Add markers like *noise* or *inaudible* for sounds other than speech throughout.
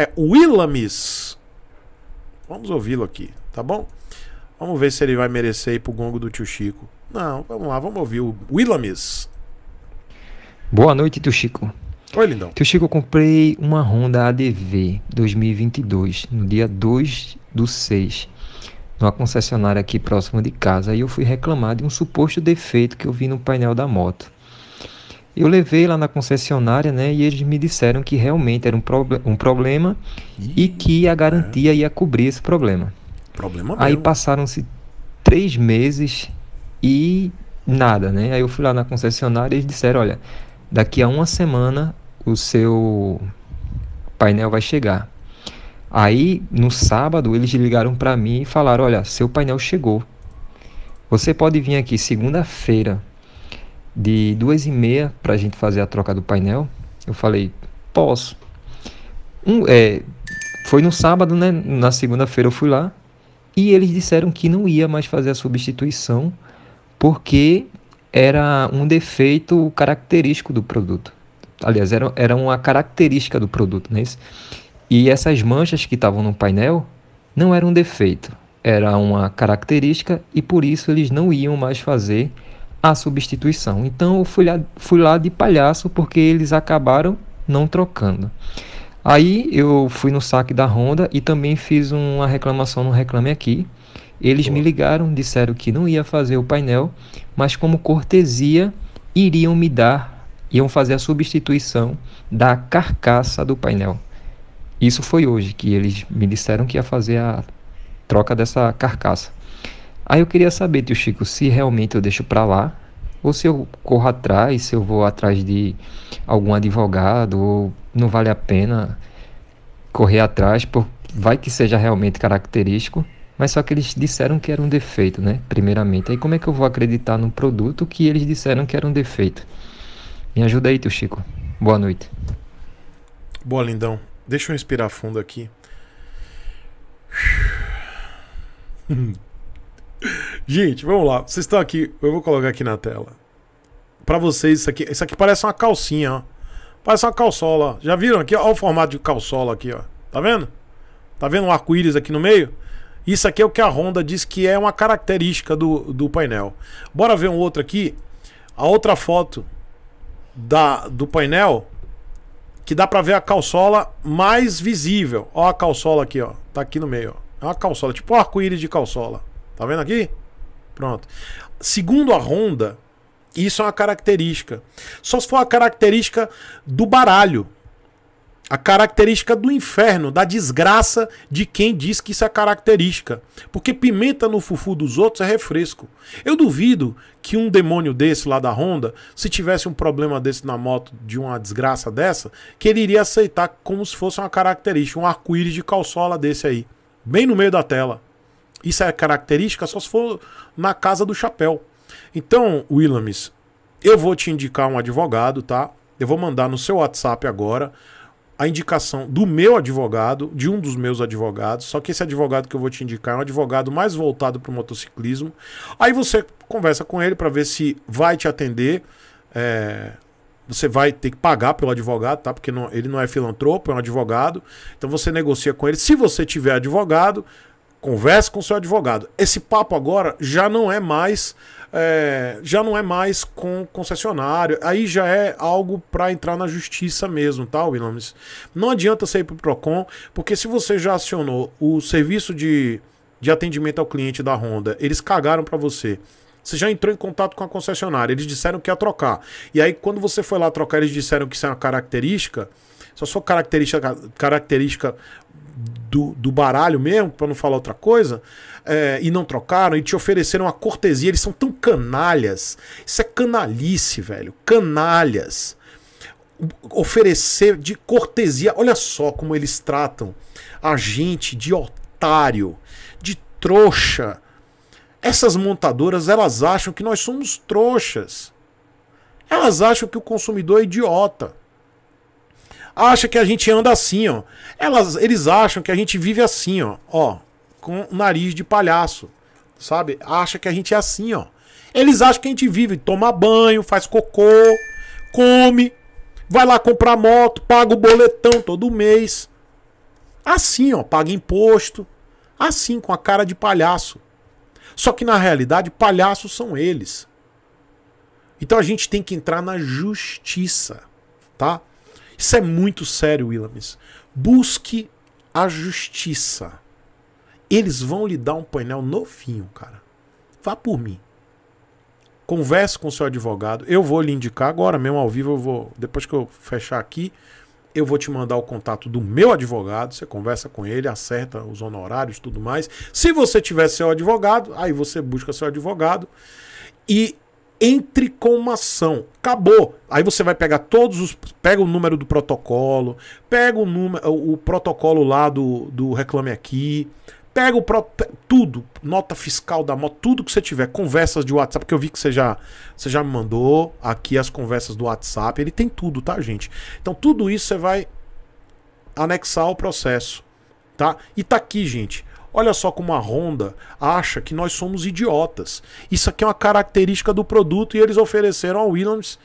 é Willamis. Vamos ouvi-lo aqui, tá bom? Vamos ver se ele vai merecer ir pro gongo do tio Chico. Não, vamos lá, vamos ouvir o Willamis. Boa noite, tio Chico. Oi, lindão. Tio Chico, eu comprei uma Honda ADV 2022 no dia 2 do 6 numa concessionária aqui próximo de casa e eu fui reclamar de um suposto defeito que eu vi no painel da moto. Eu levei lá na concessionária, né? E eles me disseram que realmente era um, um problema Ih, e que a é. garantia é. ia cobrir esse problema. Problema Aí passaram-se três meses e nada, né? Aí eu fui lá na concessionária e eles disseram, olha, daqui a uma semana o seu painel vai chegar. Aí no sábado eles ligaram para mim e falaram, olha, seu painel chegou. Você pode vir aqui segunda-feira de duas e meia para a gente fazer a troca do painel. Eu falei, posso. Um, é, foi no sábado, né? Na segunda-feira eu fui lá e eles disseram que não ia mais fazer a substituição porque era um defeito característico do produto. Aliás, era, era uma característica do produto, né? E essas manchas que estavam no painel não eram um defeito, era uma característica e por isso eles não iam mais fazer a substituição. Então eu fui lá, fui lá de palhaço porque eles acabaram não trocando. Aí eu fui no saque da Honda e também fiz uma reclamação no Reclame Aqui. Eles me ligaram, disseram que não ia fazer o painel, mas como cortesia iriam me dar, iam fazer a substituição da carcaça do painel. Isso foi hoje que eles me disseram que ia fazer a troca dessa carcaça. Aí eu queria saber, tio Chico, se realmente eu deixo para lá, ou se eu corro atrás, se eu vou atrás de algum advogado, ou não vale a pena correr atrás, por, vai que seja realmente característico. Mas só que eles disseram que era um defeito, né? Primeiramente. Aí como é que eu vou acreditar num produto que eles disseram que era um defeito? Me ajuda aí, tio Chico. Boa noite. Boa, lindão. Deixa eu respirar fundo aqui. *laughs* Gente, vamos lá. Vocês estão aqui. Eu vou colocar aqui na tela. Pra vocês, isso aqui, isso aqui parece uma calcinha, ó. Parece uma calçola. Já viram aqui? Olha o formato de calçola aqui, ó. Tá vendo? Tá vendo um arco-íris aqui no meio? Isso aqui é o que a Honda diz que é uma característica do, do painel. Bora ver um outro aqui. A outra foto da, do painel que dá para ver a calçola mais visível. Olha a calçola aqui, ó. Tá aqui no meio, ó. É uma calçola, tipo um arco-íris de calçola. Tá vendo aqui? Pronto. Segundo a Honda, isso é uma característica. Só se for a característica do baralho. A característica do inferno, da desgraça de quem diz que isso é característica. Porque pimenta no fufu dos outros é refresco. Eu duvido que um demônio desse lá da Honda, se tivesse um problema desse na moto, de uma desgraça dessa, que ele iria aceitar como se fosse uma característica, um arco-íris de calçola desse aí. Bem no meio da tela. Isso é característica só se for na casa do chapéu. Então, Willamis, eu vou te indicar um advogado, tá? Eu vou mandar no seu WhatsApp agora a indicação do meu advogado, de um dos meus advogados, só que esse advogado que eu vou te indicar é um advogado mais voltado para o motociclismo. Aí você conversa com ele para ver se vai te atender. É, você vai ter que pagar pelo advogado, tá? Porque não, ele não é filantropo, é um advogado. Então você negocia com ele. Se você tiver advogado, Converse com seu advogado. Esse papo agora já não é mais é, já não é mais com concessionário, aí já é algo para entrar na justiça mesmo, tá, Winomes? Não adianta você ir pro Procon, porque se você já acionou o serviço de, de atendimento ao cliente da Honda, eles cagaram para você. Você já entrou em contato com a concessionária, eles disseram que ia trocar. E aí, quando você foi lá trocar, eles disseram que isso é uma característica. Se a sua característica, característica do, do baralho mesmo, para não falar outra coisa, é, e não trocaram, e te ofereceram uma cortesia. Eles são tão canalhas. Isso é canalice, velho. Canalhas. Oferecer de cortesia. Olha só como eles tratam a gente de otário, de trouxa. Essas montadoras, elas acham que nós somos trouxas. Elas acham que o consumidor é idiota acha que a gente anda assim, ó. Elas, eles acham que a gente vive assim, ó, ó, com o nariz de palhaço, sabe? Acha que a gente é assim, ó. Eles acham que a gente vive, toma banho, faz cocô, come, vai lá comprar moto, paga o boletão todo mês. Assim, ó, paga imposto. Assim, com a cara de palhaço. Só que na realidade, palhaços são eles. Então a gente tem que entrar na justiça, tá? Isso é muito sério, Willamis. Busque a justiça. Eles vão lhe dar um painel novinho, cara. Vá por mim. Converse com seu advogado. Eu vou lhe indicar agora mesmo ao vivo. Eu vou, depois que eu fechar aqui, eu vou te mandar o contato do meu advogado. Você conversa com ele, acerta os honorários, tudo mais. Se você tiver seu advogado, aí você busca seu advogado e entre com uma ação. Acabou. Aí você vai pegar todos os. Pega o número do protocolo, pega o, número, o protocolo lá do, do Reclame Aqui, pega o pro, tudo, nota fiscal da moto, tudo que você tiver, conversas de WhatsApp, que eu vi que você já, você já me mandou aqui as conversas do WhatsApp. Ele tem tudo, tá, gente? Então tudo isso você vai anexar ao processo. Tá? E tá aqui, gente. Olha só como a Honda acha que nós somos idiotas. Isso aqui é uma característica do produto e eles ofereceram ao Williams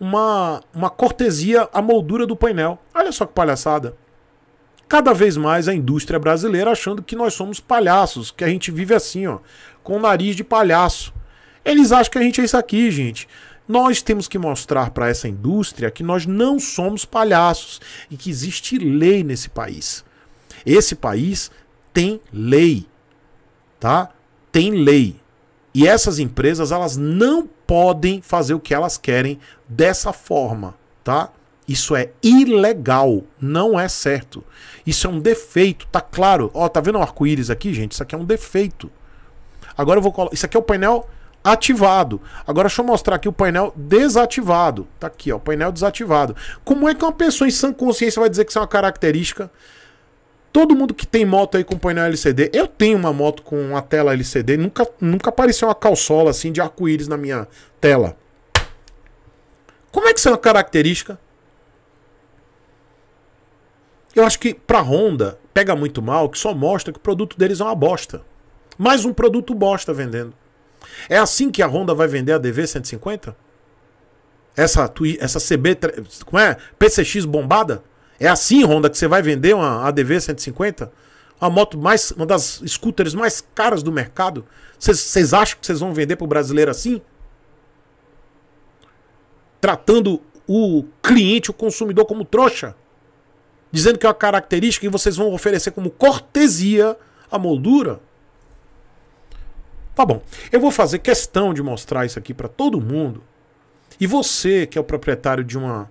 uma, uma cortesia à moldura do painel. Olha só que palhaçada. Cada vez mais a indústria brasileira achando que nós somos palhaços, que a gente vive assim, ó, com o nariz de palhaço. Eles acham que a gente é isso aqui, gente. Nós temos que mostrar para essa indústria que nós não somos palhaços e que existe lei nesse país. Esse país tem lei, tá? Tem lei. E essas empresas, elas não podem fazer o que elas querem dessa forma, tá? Isso é ilegal, não é certo. Isso é um defeito, tá claro? Ó, tá vendo o arco-íris aqui, gente? Isso aqui é um defeito. Agora eu vou colocar. Isso aqui é o painel ativado. Agora deixa eu mostrar aqui o painel desativado. Tá aqui, ó, o painel desativado. Como é que uma pessoa em sã consciência vai dizer que isso é uma característica? Todo mundo que tem moto aí com painel LCD, eu tenho uma moto com uma tela LCD, nunca, nunca apareceu uma calçola assim de arco-íris na minha tela. Como é que isso é uma característica? Eu acho que pra Honda pega muito mal, que só mostra que o produto deles é uma bosta. Mais um produto bosta vendendo. É assim que a Honda vai vender a DV 150? Essa, essa CB, como é? PCX bombada? É assim, Honda, que você vai vender uma ADV 150? Uma moto mais. Uma das scooters mais caras do mercado? Vocês acham que vocês vão vender pro brasileiro assim? Tratando o cliente, o consumidor, como trouxa? Dizendo que é uma característica e vocês vão oferecer como cortesia a moldura? Tá bom. Eu vou fazer questão de mostrar isso aqui para todo mundo. E você, que é o proprietário de uma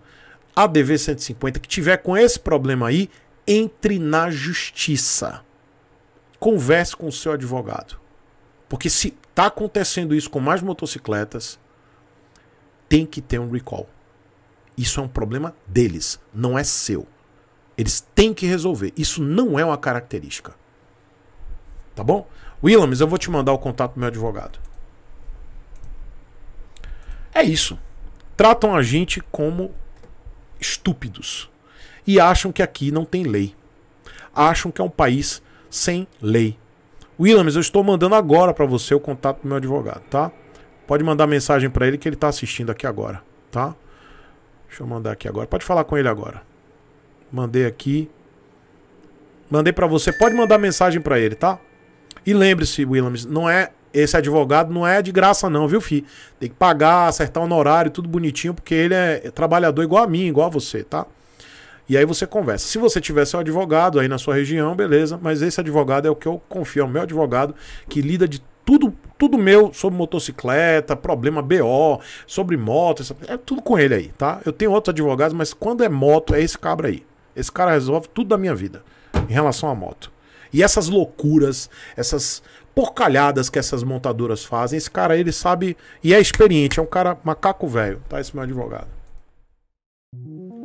a DV 150 que tiver com esse problema aí, entre na justiça. Converse com o seu advogado. Porque se está acontecendo isso com mais motocicletas, tem que ter um recall. Isso é um problema deles, não é seu. Eles têm que resolver. Isso não é uma característica. Tá bom? Williams eu vou te mandar o contato do meu advogado. É isso. Tratam a gente como estúpidos e acham que aqui não tem lei. Acham que é um país sem lei. Williams, eu estou mandando agora para você o contato do meu advogado, tá? Pode mandar mensagem para ele que ele está assistindo aqui agora, tá? Deixa eu mandar aqui agora. Pode falar com ele agora. Mandei aqui. Mandei para você. Pode mandar mensagem para ele, tá? E lembre-se, Williams, não é esse advogado não é de graça não, viu, fi? Tem que pagar, acertar honorário, tudo bonitinho, porque ele é trabalhador igual a mim, igual a você, tá? E aí você conversa. Se você tiver seu advogado aí na sua região, beleza, mas esse advogado é o que eu confio, é o meu advogado que lida de tudo, tudo meu sobre motocicleta, problema BO, sobre moto, é tudo com ele aí, tá? Eu tenho outros advogados, mas quando é moto, é esse cabra aí. Esse cara resolve tudo da minha vida em relação à moto. E essas loucuras, essas porcalhadas que essas montadoras fazem. Esse cara, ele sabe e é experiente, é um cara macaco velho, tá? Esse meu advogado.